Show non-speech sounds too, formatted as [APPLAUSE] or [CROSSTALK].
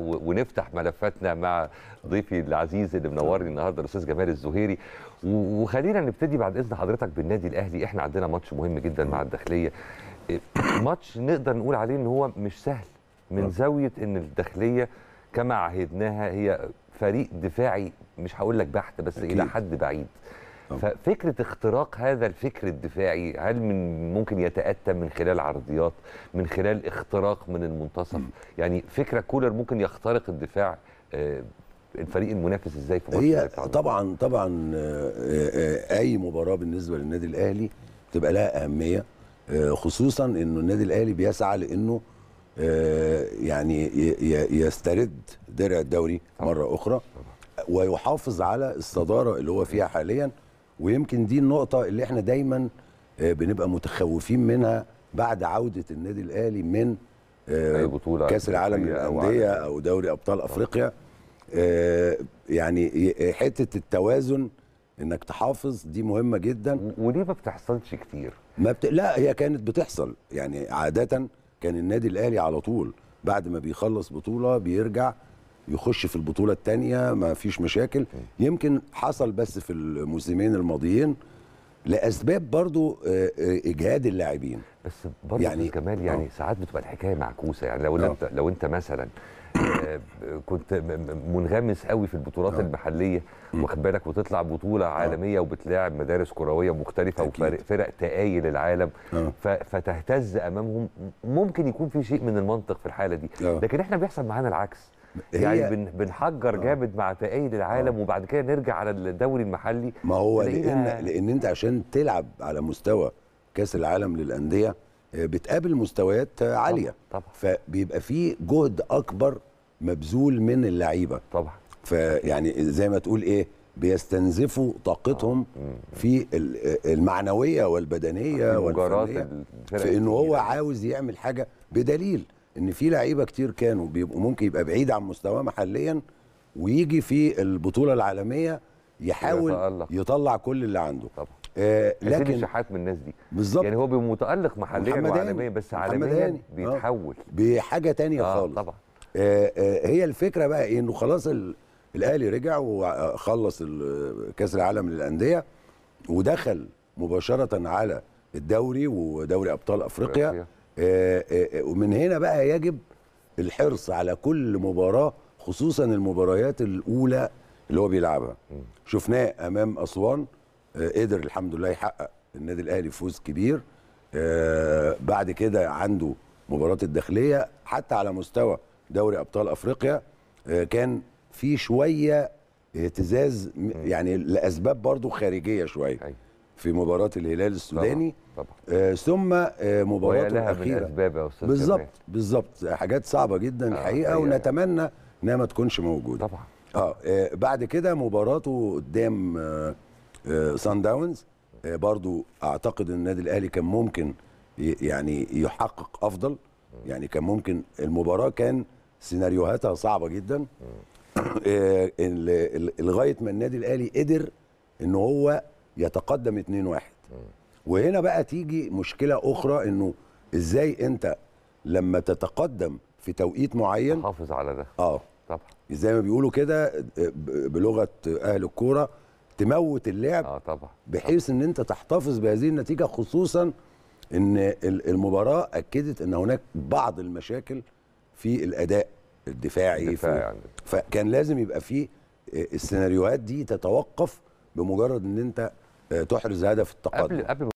ونفتح ملفاتنا مع ضيفي العزيز اللي منورني النهارده الاستاذ جمال الزهيري وخلينا نبتدي بعد اذن حضرتك بالنادي الاهلي احنا عندنا ماتش مهم جدا مع الداخليه إيه، ماتش نقدر نقول عليه ان هو مش سهل من زاويه ان الداخليه كما عهدناها هي فريق دفاعي مش هقول لك بحت بس أكيد. الى حد بعيد ففكره اختراق هذا الفكر الدفاعي هل من ممكن يتاتى من خلال عرضيات من خلال اختراق من المنتصف يعني فكره كولر ممكن يخترق الدفاع آه، الفريق المنافس ازاي في هي طبعا طبعا آه، آه، اي مباراه بالنسبه للنادي الاهلي تبقى لها اهميه خصوصا انه النادي الاهلي بيسعى لانه يعني يسترد درع الدوري مره اخرى ويحافظ على الصداره اللي هو فيها حاليا ويمكن دي النقطه اللي احنا دايما آه، بنبقى متخوفين منها بعد عوده النادي الاهلي من آه، أي بطولة كاس العالم للانديه او دوري ابطال افريقيا آه، يعني حته التوازن انك تحافظ دي مهمه جدا ودي ما بتحصلش كتير ما بت... لا هي كانت بتحصل يعني عاده كان النادي الاهلي على طول بعد ما بيخلص بطوله بيرجع يخش في البطوله الثانيه ما فيش مشاكل يمكن حصل بس في الموسمين الماضيين لاسباب برضو آه، آه، اجهاد اللاعبين بس برضو يعني كمال يعني أوه. ساعات بتبقى الحكايه معكوسه يعني لو انت آه. لو انت مثلا كنت منغمس قوي في البطولات أوه. المحليه واخد بالك وتطلع بطوله عالميه أوه. وبتلاعب مدارس كرويه مختلفه وفرق تقايل العالم فتهتز امامهم ممكن يكون في شيء من المنطق في الحاله دي أوه. لكن احنا بيحصل معانا العكس يعني بن بنحجر آه. جامد مع تقايد العالم آه. وبعد كده نرجع على الدوري المحلي ما هو لان لان انت عشان تلعب على مستوى كاس العالم للانديه آه، بتقابل مستويات عاليه طبعا. طبعا. فبيبقى في جهد اكبر مبذول من اللعيبه طبعا فيعني زي ما تقول ايه بيستنزفوا طاقتهم آه. في المعنويه والبدنيه والفنيه في انه هو عاوز يعمل حاجه بدليل ان في لعيبه كتير كانوا بيبقوا ممكن يبقى بعيد عن مستواه محليا ويجي في البطوله العالميه يحاول يتألق. يطلع كل اللي عنده طبعا آه لكن شحات من الناس دي بالظبط يعني هو بيبقى متالق محليا وعالميا بس عالميا آه. بيتحول آه. بحاجه تانية آه خالص طبعا آه آه هي الفكره بقى إيه انه خلاص الاهلي رجع وخلص كاس العالم للانديه ودخل مباشره على الدوري ودوري ابطال افريقيا, افريقيا آه، آه، آه، ومن هنا بقى يجب الحرص على كل مباراه خصوصا المباريات الاولى اللي هو بيلعبها شفناه امام اسوان قدر الحمد لله يحقق النادي الاهلي فوز كبير بعد كده عنده مباراه الداخليه حتى على مستوى دوري ابطال افريقيا كان في شويه اهتزاز يعني لاسباب برضو خارجيه شويه أيوة. في مباراه الهلال السوداني طبعا. طبعا. آه ثم آه مباراة الاخيره بالظبط بالظبط حاجات صعبه جدا الحقيقه آه ونتمنى انها ما تكونش موجوده طبعا اه, آه بعد كده مباراته قدام آه آه سان داونز آه برضو اعتقد ان النادي الاهلي كان ممكن يعني يحقق افضل يعني كان ممكن المباراه كان سيناريوهاتها صعبه جدا [COUGHS] آه، لغايه ما النادي الاهلي قدر ان هو يتقدم 2-1 وهنا بقى تيجي مشكله اخرى انه ازاي انت لما تتقدم في توقيت معين تحافظ على ده اه طبعا زي ما بيقولوا كده آه، بلغه اهل الكوره تموت اللعب اه طبعا بحيث ان انت تحتفظ بهذه النتيجه خصوصا ان المباراه اكدت ان هناك بعض المشاكل في الاداء الدفاعي, الدفاعي فكان لازم يبقى فيه آه، السيناريوهات دي تتوقف بمجرد ان انت آه، تحرز هدف التقدم قبل قبل